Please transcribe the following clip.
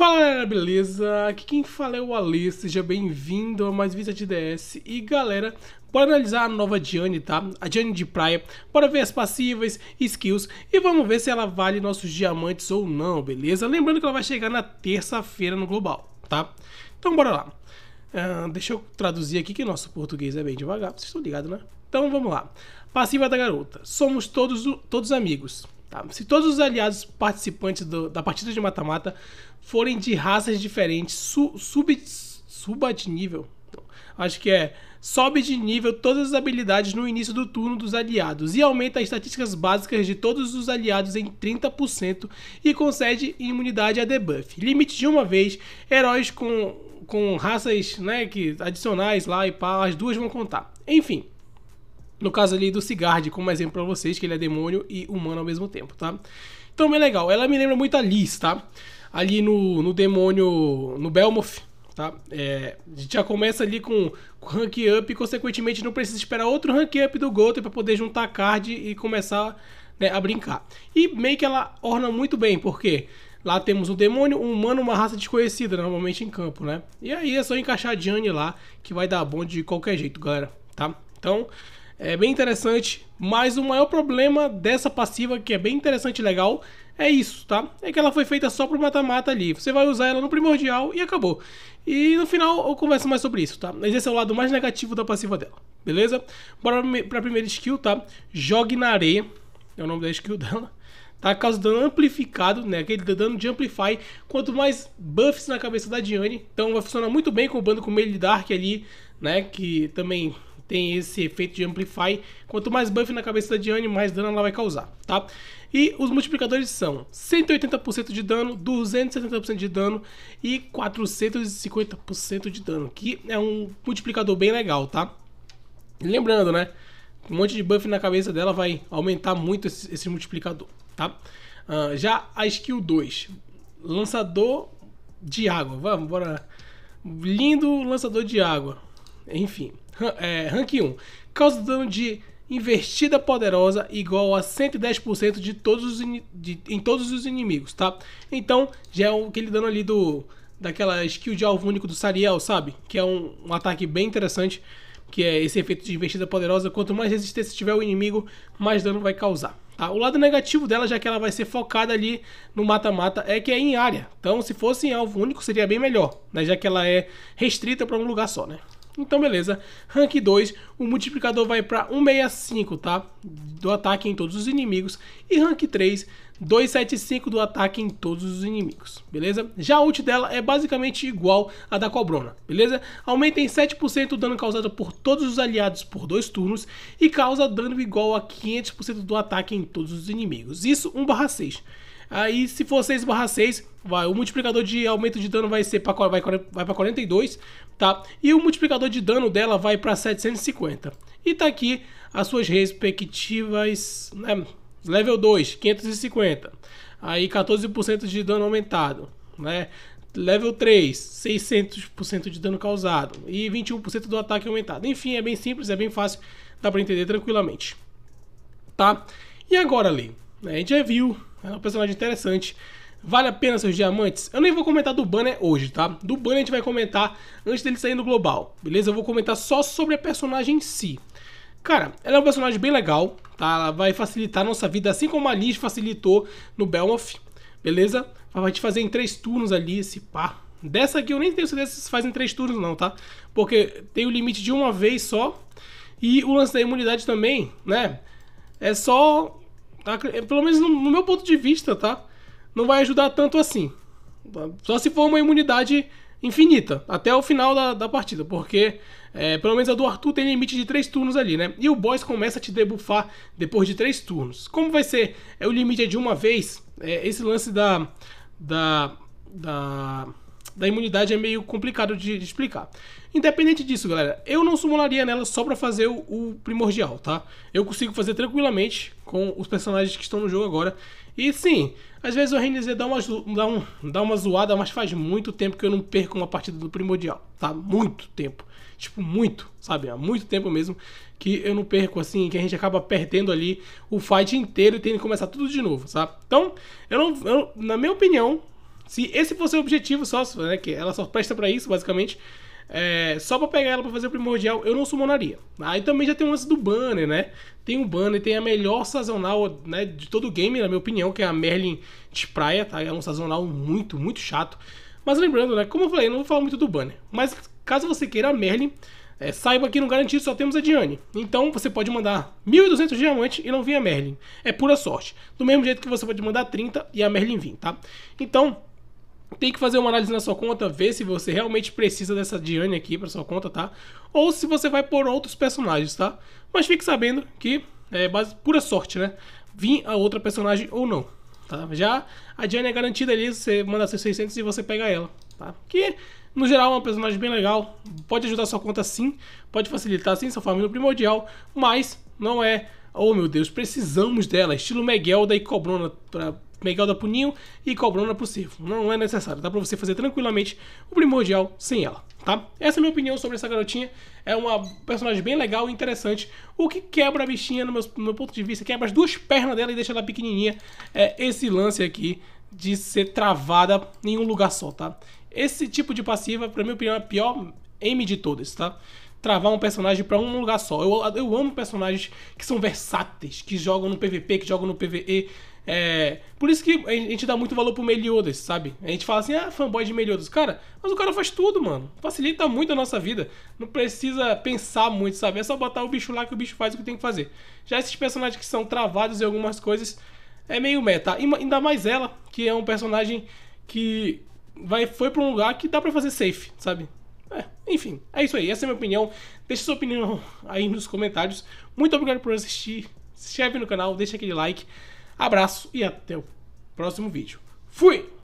Fala galera, beleza? Aqui quem fala é o Ale, seja bem-vindo a mais Vista de DS. E galera, bora analisar a nova Diane, tá? A Diane de praia, bora ver as passivas, skills e vamos ver se ela vale nossos diamantes ou não, beleza? Lembrando que ela vai chegar na terça-feira no Global, tá? Então bora lá. Uh, deixa eu traduzir aqui que nosso português é bem devagar, vocês estão ligados, né? Então vamos lá. Passiva da garota. Somos todos, todos amigos. Tá? Se todos os aliados participantes do, da partida de mata-mata forem de raças diferentes, su, sub, suba de nível. Então, acho que é. Sobe de nível todas as habilidades no início do turno dos aliados e aumenta as estatísticas básicas de todos os aliados em 30% e concede imunidade a debuff. Limite de uma vez, heróis com, com raças né, que adicionais lá e pá, as duas vão contar. Enfim, no caso ali do Cigard, como exemplo para vocês, que ele é demônio e humano ao mesmo tempo, tá? Então, bem legal. Ela me lembra muito a Liz, tá? Ali no, no demônio, no Belmoth, tá? É, a gente já começa ali com rank up e, consequentemente, não precisa esperar outro rank up do Golden para poder juntar card e começar né, a brincar. E meio que ela orna muito bem, porque lá temos um demônio, um humano, uma raça desconhecida, normalmente em campo, né? E aí é só encaixar a Diane lá, que vai dar bom de qualquer jeito, galera, tá? Então, é bem interessante, mas o maior problema dessa passiva, que é bem interessante e legal, é isso, tá? É que ela foi feita só pro mata-mata ali. Você vai usar ela no primordial e acabou. E no final eu converso mais sobre isso, tá? Mas esse é o lado mais negativo da passiva dela, beleza? Bora pra primeira skill, tá? Jogue na areia, é o nome da skill dela. Tá? Causa dano amplificado, né? Aquele dano de Amplify. Quanto mais buffs na cabeça da Diane, então vai funcionar muito bem com o bando com Melee Dark ali, né? Que também tem esse efeito de amplify. Quanto mais buff na cabeça da Diane, mais dano ela vai causar, tá? E os multiplicadores são 180% de dano, 270% de dano e 450% de dano, que é um multiplicador bem legal, tá? Lembrando, né? Um monte de buff na cabeça dela vai aumentar muito esse, esse multiplicador, tá? Uh, já a skill 2, lançador de água. Vamos, bora. Lindo lançador de água. Enfim, é, rank 1. Causa dano de investida poderosa igual a 110% de todos os de, em todos os inimigos, tá? Então, já é aquele dano ali do daquela skill de alvo único do Sariel, sabe? Que é um, um ataque bem interessante, que é esse efeito de investida poderosa, quanto mais resistência tiver o inimigo, mais dano vai causar. Tá? O lado negativo dela, já que ela vai ser focada ali no mata-mata, é que é em área. Então, se fosse em alvo único, seria bem melhor, né? Já que ela é restrita para um lugar só, né? Então, beleza. Rank 2, o multiplicador vai para 165, tá? Do ataque em todos os inimigos. E rank 3, 275 do ataque em todos os inimigos, beleza? Já a ult dela é basicamente igual à da Cobrona, beleza? Aumenta em 7% o dano causado por todos os aliados por dois turnos e causa dano igual a 500% do ataque em todos os inimigos. Isso 1 barra 6. Aí se for 6 barra 6, vai, o multiplicador de aumento de dano vai ser pra, vai, vai 42, tá? E o multiplicador de dano dela vai para 750. E tá aqui as suas respectivas, né? Level 2, 550. Aí 14% de dano aumentado, né? Level 3, 600% de dano causado e 21% do ataque aumentado. Enfim, é bem simples, é bem fácil, dá para entender tranquilamente. Tá? E agora ali, né, a gente já viu é um personagem interessante. Vale a pena seus diamantes? Eu nem vou comentar do banner hoje, tá? Do banner a gente vai comentar antes dele sair no global, beleza? Eu vou comentar só sobre a personagem em si. Cara, ela é um personagem bem legal, tá? Ela vai facilitar a nossa vida, assim como a Liz facilitou no Belmoth, beleza? Ela vai te fazer em três turnos ali, esse pá. Dessa aqui eu nem tenho certeza se faz em três turnos não, tá? Porque tem o limite de uma vez só. E o lance da imunidade também, né? É só Tá, é, pelo menos no meu ponto de vista, tá? Não vai ajudar tanto assim. Tá? Só se for uma imunidade infinita até o final da, da partida, porque é, pelo menos a do Arthur tem limite de 3 turnos ali, né? E o boss começa a te debufar depois de 3 turnos. Como vai ser é, o limite é de uma vez, é, esse lance da. da. da da imunidade é meio complicado de, explicar. Independente disso, galera, eu não sumularia nela só para fazer o, o, primordial, tá? Eu consigo fazer tranquilamente com os personagens que estão no jogo agora. E sim, às vezes o RNZ dá uma, dá, um, dá uma zoada, mas faz muito tempo que eu não perco uma partida do primordial, tá? Muito tempo. Tipo, muito, sabe? Há muito tempo mesmo que eu não perco, assim, que a gente acaba perdendo ali o fight inteiro e tem que começar tudo de novo, sabe? Então, eu não, eu, na minha opinião, se esse fosse o objetivo só, né, que ela só presta para isso, basicamente, é, só para pegar ela para fazer o primordial, eu não sumonaria. Aí também já tem um lance do banner, né? Tem o um banner, tem a melhor sazonal né, de todo o game, na minha opinião, que é a Merlin de praia, tá? É um sazonal muito, muito chato. Mas lembrando, né? Como eu falei, eu não vou falar muito do banner. Mas caso você queira a Merlin, é, saiba que no garantido só temos a Diane. Então você pode mandar 1.200 diamantes e não vir a Merlin. É pura sorte. Do mesmo jeito que você pode mandar 30 e a Merlin vir, tá? Então, tem que fazer uma análise na sua conta, ver se você realmente precisa dessa Diane aqui para sua conta, tá? Ou se você vai por outros personagens, tá? Mas fique sabendo que é base, pura sorte, né? Vim a outra personagem ou não, tá? Já a Diane é garantida ali, você manda seus 600 e você pega ela, tá? Que, no geral, é uma personagem bem legal, pode ajudar sua conta sim, pode facilitar sim sua família é primordial, mas não é... Oh meu Deus, precisamos dela, estilo Miguel e Cobrona pra Miguel da Puninho e Cobrona pro possível Não é necessário, dá para você fazer tranquilamente o primordial sem ela, tá? Essa é a minha opinião sobre essa garotinha. É uma personagem bem legal e interessante. O que quebra a bichinha, no meu, no meu ponto de vista, quebra as duas pernas dela e deixa ela pequenininha, é esse lance aqui de ser travada em um lugar só, tá? Esse tipo de passiva, pra minha opinião, é a pior M de todas, tá? travar um personagem para um lugar só. Eu, eu amo personagens que são versáteis, que jogam no PVP, que jogam no PVE, é, por isso que a gente dá muito valor pro Meliodas, sabe? A gente fala assim, ah, fanboy de Meliodas. Cara, mas o cara faz tudo, mano. Facilita muito a nossa vida. Não precisa pensar muito, sabe? É só botar o bicho lá que o bicho faz o que tem que fazer. Já esses personagens que são travados em algumas coisas, é meio meta. Ainda mais ela, que é um personagem que vai, foi pra um lugar que dá pra fazer safe, sabe? É, enfim, é isso aí. Essa é a minha opinião. Deixe sua opinião aí nos comentários. Muito obrigado por assistir. Se inscreve no canal, deixa aquele like. Abraço e até o próximo vídeo. Fui!